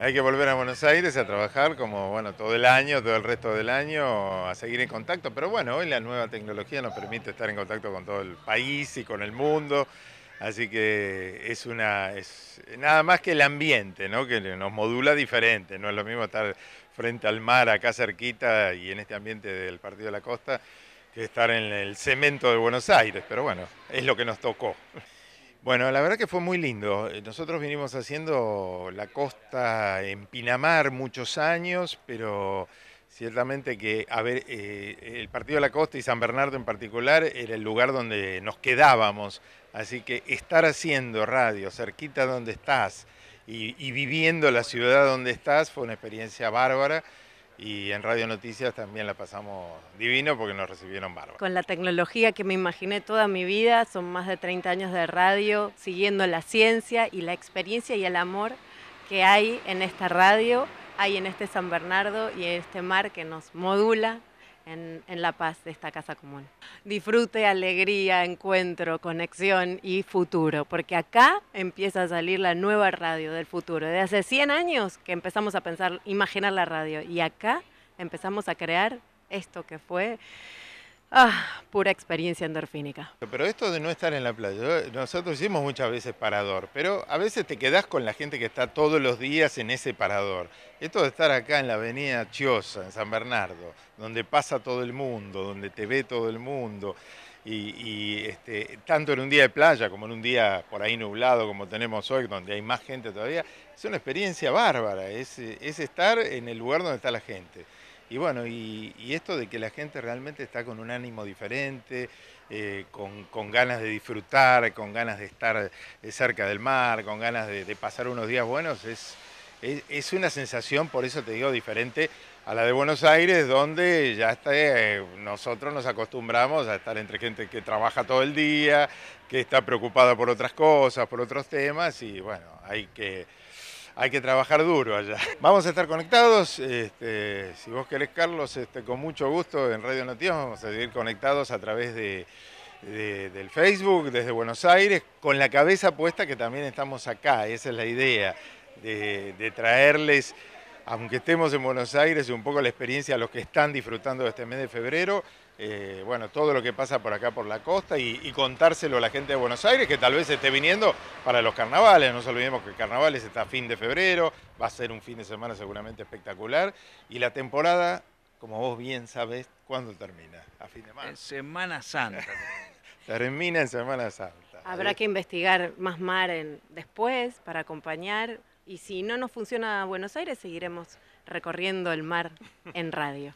Hay que volver a Buenos Aires a trabajar como bueno, todo el año, todo el resto del año, a seguir en contacto. Pero bueno, hoy la nueva tecnología nos permite estar en contacto con todo el país y con el mundo. Así que es una nada más que el ambiente, ¿no? Que nos modula diferente. No es lo mismo estar frente al mar acá cerquita y en este ambiente del Partido de la Costa que estar en el cemento de Buenos Aires. Pero bueno, es lo que nos tocó. Bueno, la verdad que fue muy lindo. Eh, nosotros vinimos haciendo la costa en Pinamar muchos años, pero ciertamente que a ver, eh, el Partido de la Costa y San Bernardo en particular era el lugar donde nos quedábamos. Así que estar haciendo radio cerquita donde estás y viviendo la ciudad donde estás fue una experiencia bárbara. Y en Radio Noticias también la pasamos divino porque nos recibieron bárbaro. Con la tecnología que me imaginé toda mi vida, son más de 30 años de radio, siguiendo la ciencia y la experiencia y el amor que hay en esta radio, hay en este San Bernardo y en este mar que nos modula en, la paz de esta casa común. Disfrute, alegría, encuentro, conexión y futuro, porque acá empieza a salir la nueva radio del futuro. De hace 100 años que empezamos a pensar, imaginar la radio y acá empezamos a crear esto que fue Ah, pura experiencia endorfínica. Pero esto de no estar en la playa, nosotros hicimos muchas veces parador, pero a veces te quedás con la gente que está todos los días en ese parador. Esto de estar acá en la avenida Chiosa, en San Bernardo, donde pasa todo el mundo, donde te ve todo el mundo, y, este, tanto en un día de playa como en un día por ahí nublado como tenemos hoy, donde hay más gente todavía, es una experiencia bárbara, es, es estar en el lugar donde está la gente. Y bueno, y, esto de que la gente realmente está con un ánimo diferente, eh, con, ganas de disfrutar, con ganas de estar eh, cerca del mar, con ganas de, pasar unos días buenos, es, es, una sensación, por eso te digo, diferente a la de Buenos Aires, donde ya está, eh, nosotros nos acostumbramos a estar entre gente que trabaja todo el día, que está preocupada por otras cosas, por otros temas, y bueno, hay que hay que trabajar duro allá. Vamos a estar conectados, este, si vos querés Carlos, este, con mucho gusto en Radio Noticias vamos a seguir conectados a través de, del Facebook desde Buenos Aires, con la cabeza puesta que también estamos acá, esa es la idea, de traerles aunque estemos en Buenos Aires, y un poco la experiencia a los que están disfrutando de este mes de febrero, eh, bueno, todo lo que pasa por acá por la costa y, contárselo a la gente de Buenos Aires que tal vez esté viniendo para los carnavales, no nos olvidemos que carnaval está a fin de febrero, va a ser un fin de semana seguramente espectacular y la temporada, como vos bien sabes, ¿cuándo termina? A fin de marzo. En Semana Santa. termina en Semana Santa. Habrá que investigar más mar en, después para acompañar. Y si no nos funciona Buenos Aires, seguiremos recorriendo el mar en radio.